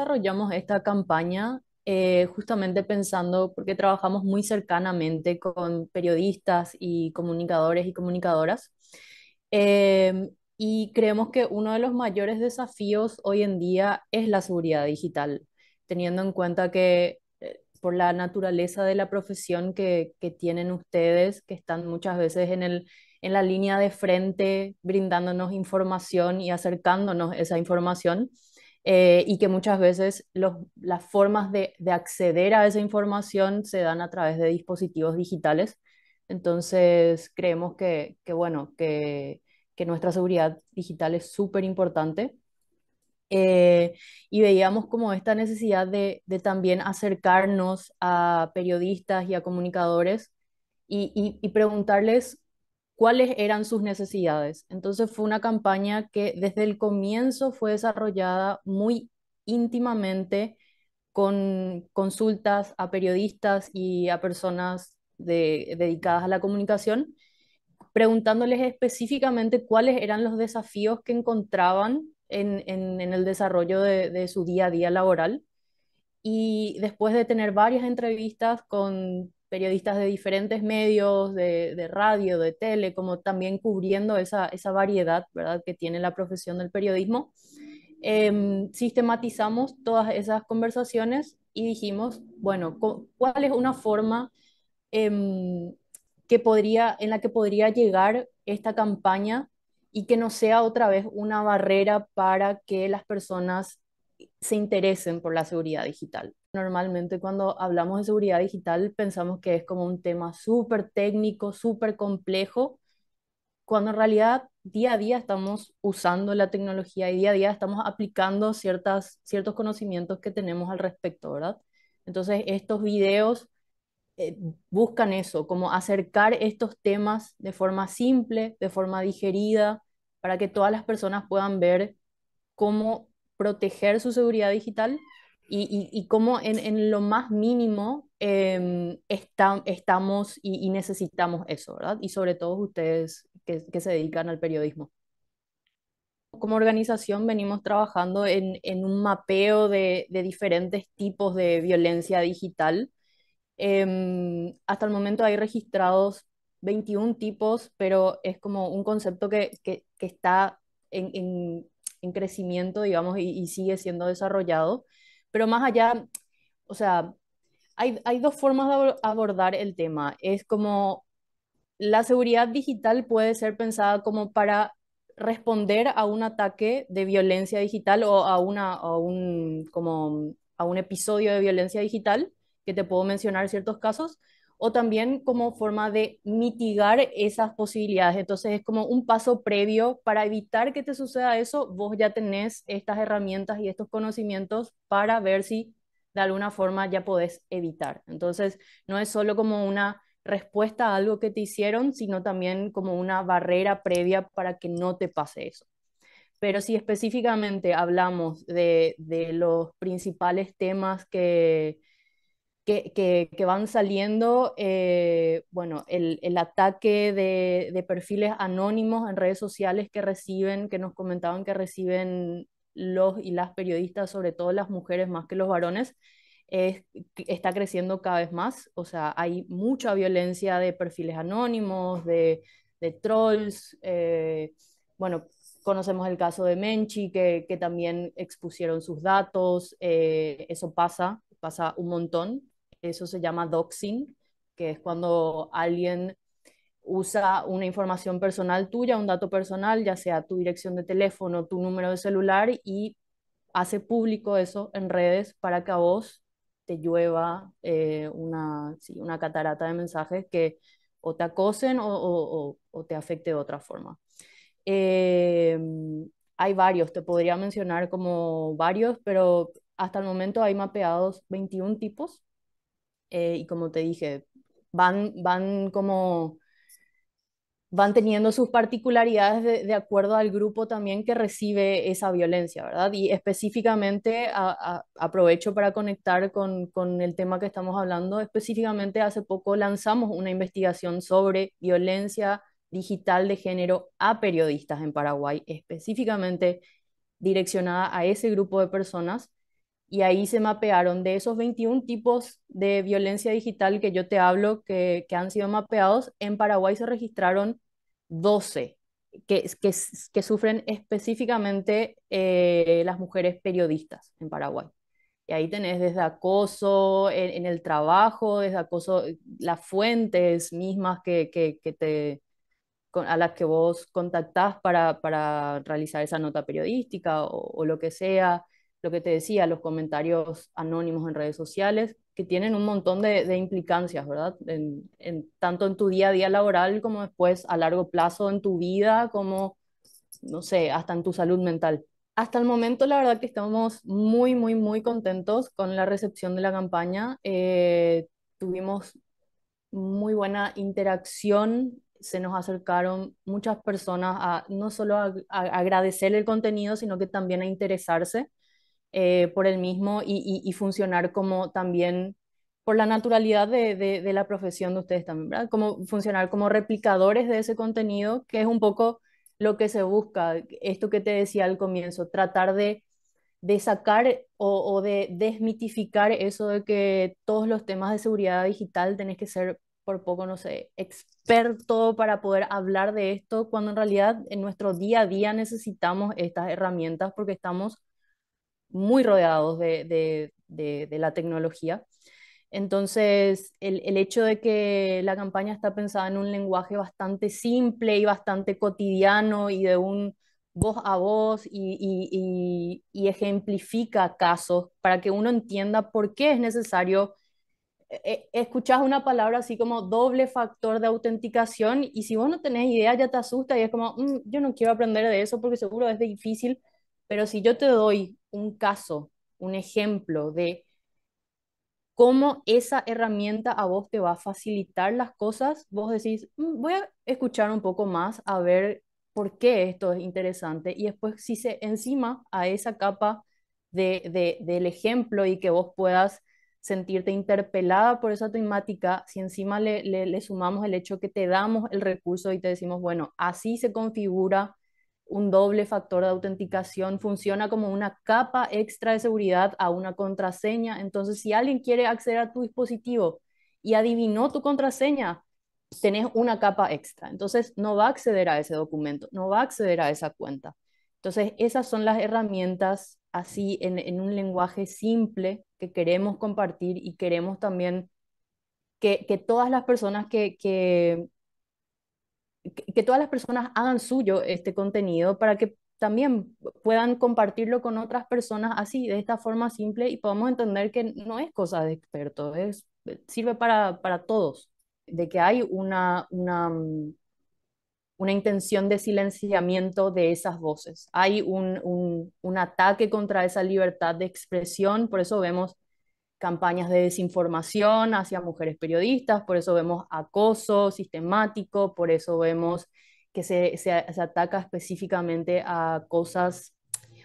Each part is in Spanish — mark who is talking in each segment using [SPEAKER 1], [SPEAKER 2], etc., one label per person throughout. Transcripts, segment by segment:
[SPEAKER 1] desarrollamos esta campaña eh, justamente pensando, porque trabajamos muy cercanamente con periodistas y comunicadores y comunicadoras, eh, y creemos que uno de los mayores desafíos hoy en día es la seguridad digital, teniendo en cuenta que eh, por la naturaleza de la profesión que, que tienen ustedes, que están muchas veces en el, en la línea de frente, brindándonos información y acercándonos esa información, eh, y que muchas veces las formas de, acceder a esa información se dan a través de dispositivos digitales. Entonces, creemos que, bueno, que, nuestra seguridad digital es súper importante. Eh, y veíamos como esta necesidad de, también acercarnos a periodistas y a comunicadores y preguntarles cuáles eran sus necesidades. Entonces fue una campaña que desde el comienzo fue desarrollada muy íntimamente con consultas a periodistas y a personas dedicadas a la comunicación, preguntándoles específicamente cuáles eran los desafíos que encontraban en, el desarrollo de su día a día laboral. Y después de tener varias entrevistas con periodistas de diferentes medios, de, radio, de tele, como también cubriendo esa, variedad ¿verdad? que tiene la profesión del periodismo, em, sistematizamos todas esas conversaciones y dijimos, bueno, ¿cuál es una forma em, en la que podría llegar esta campaña y que no sea otra vez una barrera para que las personas se interesen por la seguridad digital? Normalmente cuando hablamos de seguridad digital pensamos que es como un tema súper técnico, súper complejo, cuando en realidad día a día estamos usando la tecnología y día a día estamos aplicando ciertas, ciertos conocimientos que tenemos al respecto, ¿verdad? Entonces estos videos eh, buscan eso, como acercar estos temas de forma simple, de forma digerida, para que todas las personas puedan ver cómo proteger su seguridad digital y, y, cómo en, en, lo más mínimo em, estamos y, necesitamos eso, ¿verdad? Y sobre todo ustedes que, que, se dedican al periodismo. Como organización venimos trabajando en, en un mapeo de, de, diferentes tipos de violencia digital. Em, hasta el momento hay registrados 21 tipos, pero es como un concepto que, que, que está en, en, en, crecimiento, digamos, y sigue siendo desarrollado. Pero más allá, o sea, hay, dos formas de abordar el tema. Es como la seguridad digital puede ser pensada como para responder a un ataque de violencia digital o una, como a un episodio de violencia digital, que te puedo mencionar ciertos casos, o también como forma de mitigar esas posibilidades. Entonces es como un paso previo para evitar que te suceda eso, vos ya tenés estas herramientas y estos conocimientos para ver si de alguna forma ya podés evitar. Entonces no es solo como una respuesta a algo que te hicieron, sino también como una barrera previa para que no te pase eso. Pero si específicamente hablamos de, de los principales temas que, que, van saliendo, eh, bueno, el, ataque de, perfiles anónimos en redes sociales que reciben, que nos comentaban que reciben los y las periodistas, sobre todo las mujeres más que los varones, está creciendo cada vez más. O sea, hay mucha violencia de perfiles anónimos, de, trolls. Eh, bueno, conocemos el caso de Menchi, que, también expusieron sus datos. Eh, eso pasa, pasa un montón. Eso se llama doxing, que es cuando alguien usa una información personal tuya, un dato personal, ya sea tu dirección de teléfono, tu número de celular, y hace público eso en redes para que a vos te llueva eh, una, sí, catarata de mensajes que o te acosen o, te afecte de otra forma. Em, hay varios, te podría mencionar como varios, pero hasta el momento hay mapeados 21 tipos eh, y como te dije, van, van teniendo sus particularidades de, acuerdo al grupo también que recibe esa violencia, ¿verdad? Y específicamente, aprovecho para conectar con, el tema que estamos hablando, específicamente hace poco lanzamos una investigación sobre violencia digital de género a periodistas en Paraguay, específicamente direccionada a ese grupo de personas, y ahí se mapearon de esos 21 tipos de violencia digital que yo te hablo que, que han sido mapeados, en Paraguay se registraron 12 que, que, sufren específicamente eh, las mujeres periodistas en Paraguay. Y ahí tenés desde acoso en, el trabajo, desde acoso, las fuentes mismas que, que te, a las que vos contactás para, para realizar esa nota periodística o, o lo que sea lo que te decía, los comentarios anónimos en redes sociales, que tienen un montón de, implicancias, ¿verdad? En, tanto en tu día a día laboral como después a largo plazo en tu vida, como, no sé, hasta en tu salud mental. Hasta el momento, la verdad que estamos muy, muy, muy contentos con la recepción de la campaña. Eh, tuvimos muy buena interacción se nos acercaron muchas personas a no solo a, agradecer el contenido, sino que también a interesarse. Eh, por el mismo y, funcionar como también por la naturalidad de, la profesión de ustedes también, ¿verdad? Como funcionar como replicadores de ese contenido, que es un poco lo que se busca, esto que te decía al comienzo, tratar de, sacar o, o de desmitificar eso de que todos los temas de seguridad digital tenés que ser por poco, no sé, experto para poder hablar de esto, cuando en realidad en nuestro día a día necesitamos estas herramientas porque estamos muy rodeados de, la tecnología. Entonces, el, hecho de que la campaña está pensada en un lenguaje bastante simple y bastante cotidiano y de un voz a voz y, ejemplifica casos para que uno entienda por qué es necesario eh, eh, Escuchas una palabra así como doble factor de autenticación y si vos no tenés idea ya te asusta y es como, mm, yo no quiero aprender de eso porque seguro es difícil. Pero si yo te doy un caso, un ejemplo de cómo esa herramienta a vos te va a facilitar las cosas, vos decís, mm, voy a escuchar un poco más a ver por qué esto es interesante. Y después, si se encima a esa capa de, del ejemplo y que vos puedas sentirte interpelada por esa temática, si encima le, sumamos el hecho que te damos el recurso y te decimos, bueno, así se configura un doble factor de autenticación, funciona como una capa extra de seguridad a una contraseña. Entonces, si alguien quiere acceder a tu dispositivo y adivinó tu contraseña, tenés una capa extra. Entonces, no va a acceder a ese documento, no va a acceder a esa cuenta. Entonces, esas son las herramientas así en, en un lenguaje simple que queremos compartir y queremos también que, que todas las personas que, que, que, todas las personas hagan suyo este contenido para que también puedan compartirlo con otras personas así, de esta forma simple, y podamos entender que no es cosa de experto es, sirve para, para todos, de que hay una, una, mm, una intención de silenciamiento de esas voces, hay un, un ataque contra esa libertad de expresión, por eso vemos campañas de desinformación hacia mujeres periodistas, por eso vemos acoso sistemático, por eso vemos que se, ataca específicamente a cosas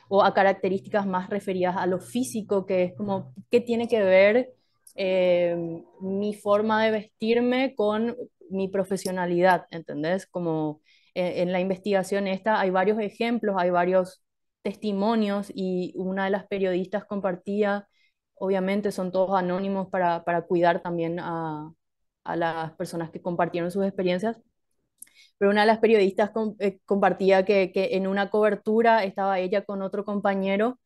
[SPEAKER 1] o a características más referidas a lo físico, que es como, ¿qué tiene que ver em, mi forma de vestirme con mi profesionalidad? ¿Entendés? Como e, en la investigación esta hay varios ejemplos, hay varios testimonios y una de las periodistas compartía Obviamente son todos anónimos para, cuidar también a, las personas que compartieron sus experiencias. Pero una de las periodistas eh, compartía que, en una cobertura estaba ella con otro compañero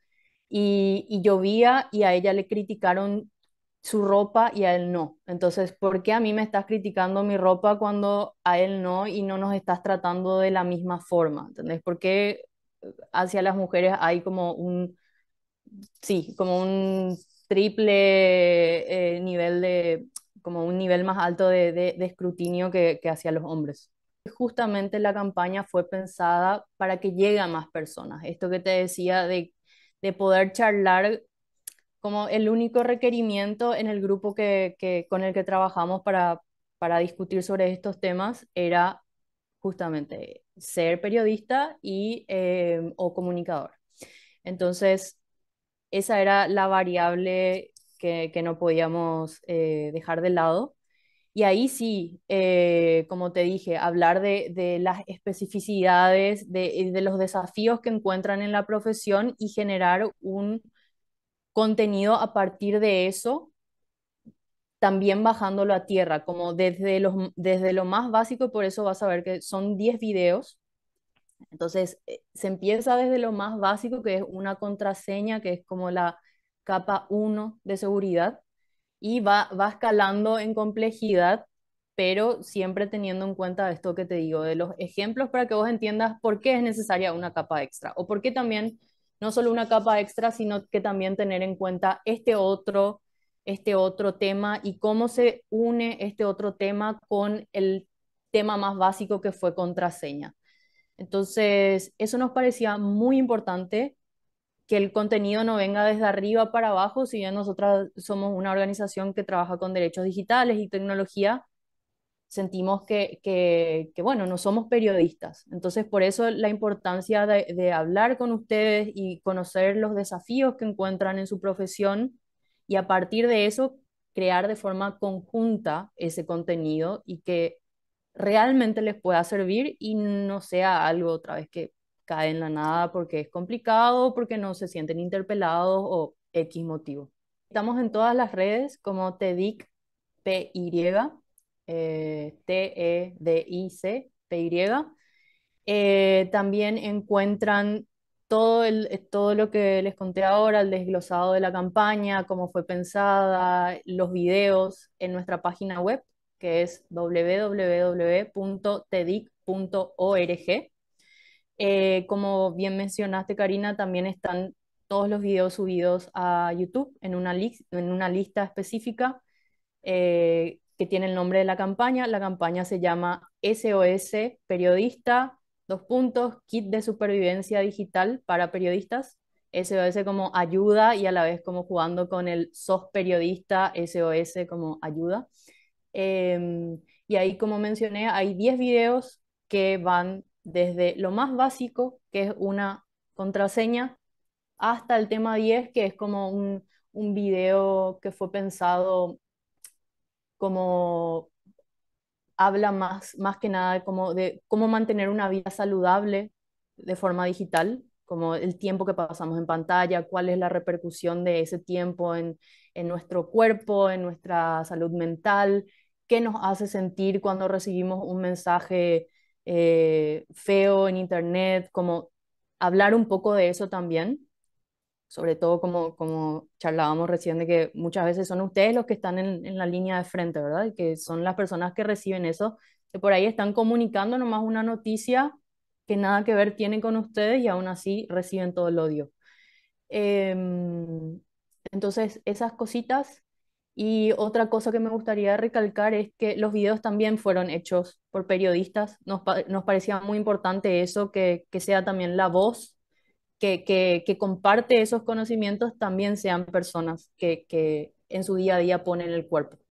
[SPEAKER 1] y, llovía y a ella le criticaron su ropa y a él no. Entonces, ¿por qué a mí me estás criticando mi ropa cuando a él no y no nos estás tratando de la misma forma? ¿Entendés? ¿Por qué eh, hacia las mujeres hay como un, sí, como un triple eh, nivel de, como un nivel más alto de, escrutinio que, que hacia los hombres. Justamente la campaña fue pensada para que llegue a más personas. Esto que te decía de, poder charlar como el único requerimiento en el grupo que, con el que trabajamos para, discutir sobre estos temas era justamente ser periodista y, eh, o comunicador. Entonces, esa era la variable que, no podíamos eh, dejar de lado. Y ahí sí, eh, como te dije, hablar de, las especificidades, de, de, los desafíos que encuentran en la profesión y generar un contenido a partir de eso, también bajándolo a tierra, como desde, los, desde lo más básico, por eso vas a ver que son 10 videos entonces, eh, se empieza desde lo más básico, que es una contraseña, que es como la capa 1 de seguridad, y va, escalando en complejidad, pero siempre teniendo en cuenta esto que te digo, de los ejemplos para que vos entiendas por qué es necesaria una capa extra, o por qué también, no solo una capa extra, sino que también tener en cuenta este otro este otro tema y cómo se une este otro tema con el tema más básico que fue contraseña. Entonces, eso nos parecía muy importante, que el contenido no venga desde arriba para abajo, si bien nosotras somos una organización que trabaja con derechos digitales y tecnología, sentimos que, bueno, no somos periodistas. Entonces, por eso la importancia de hablar con ustedes y conocer los desafíos que encuentran en su profesión y a partir de eso crear de forma conjunta ese contenido y que realmente les pueda servir y no sea algo otra vez que cae en la nada porque es complicado, porque no se sienten interpelados o X motivo. Estamos en todas las redes como TEDIC, PY, eh, T-E-D-I-C, PY. Eh, también encuentran todo, eh, todo lo que les conté ahora, el desglosado de la campaña, cómo fue pensada, los videos en nuestra página web, que es www.tedic.org. Eh, como bien mencionaste, Karina, también están todos los videos subidos a YouTube en una, lista específica eh, que tiene el nombre de la campaña. La campaña se llama SOS Periodista, dos puntos, kit de supervivencia digital para periodistas. SOS como ayuda y a la vez como jugando con el sos periodista, SOS como ayuda. Em, y ahí, como mencioné, hay 10 videos que van desde lo más básico, que es una contraseña, hasta el tema 10, que es como un, un video que fue pensado como habla más, más que nada como de cómo mantener una vida saludable de forma digital, como el tiempo que pasamos en pantalla, cuál es la repercusión de ese tiempo en, en nuestro cuerpo, en nuestra salud mental, qué nos hace sentir cuando recibimos un mensaje eh, feo en internet, como hablar un poco de eso también, sobre todo como, como charlábamos recién de que muchas veces son ustedes los que están en, la línea de frente, ¿verdad? que son las personas que reciben eso, que por ahí están comunicando nomás una noticia que nada que ver tiene con ustedes y aún así reciben todo el odio. Eh, entonces, esas cositas. Y otra cosa que me gustaría recalcar es que los videos también fueron hechos por periodistas. Nos, parecía muy importante eso, que, sea también la voz que, que, comparte esos conocimientos, también sean personas que, que en su día a día ponen el cuerpo.